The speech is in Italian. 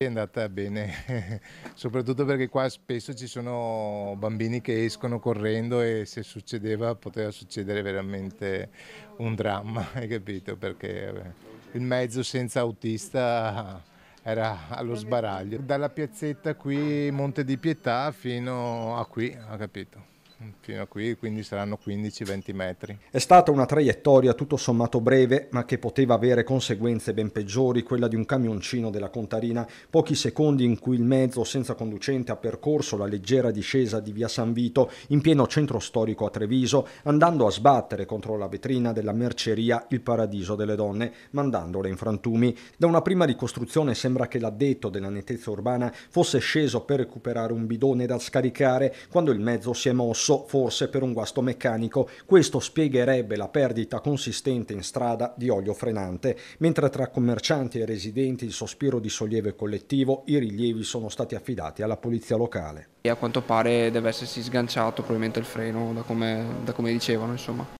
È andata bene, soprattutto perché qua spesso ci sono bambini che escono correndo e se succedeva poteva succedere veramente un dramma, hai capito? Perché il mezzo senza autista era allo sbaraglio. Dalla piazzetta qui Monte di Pietà fino a qui, ha capito? fino a qui, quindi saranno 15-20 metri. È stata una traiettoria tutto sommato breve, ma che poteva avere conseguenze ben peggiori, quella di un camioncino della Contarina. Pochi secondi in cui il mezzo senza conducente ha percorso la leggera discesa di via San Vito in pieno centro storico a Treviso, andando a sbattere contro la vetrina della merceria Il Paradiso delle Donne, mandandole in frantumi. Da una prima ricostruzione sembra che l'addetto della nettezza urbana fosse sceso per recuperare un bidone da scaricare quando il mezzo si è mosso rosso forse per un guasto meccanico. Questo spiegherebbe la perdita consistente in strada di olio frenante, mentre tra commercianti e residenti il sospiro di sollievo è collettivo, i rilievi sono stati affidati alla polizia locale. E a quanto pare deve essersi sganciato probabilmente il freno, da come, da come dicevano insomma.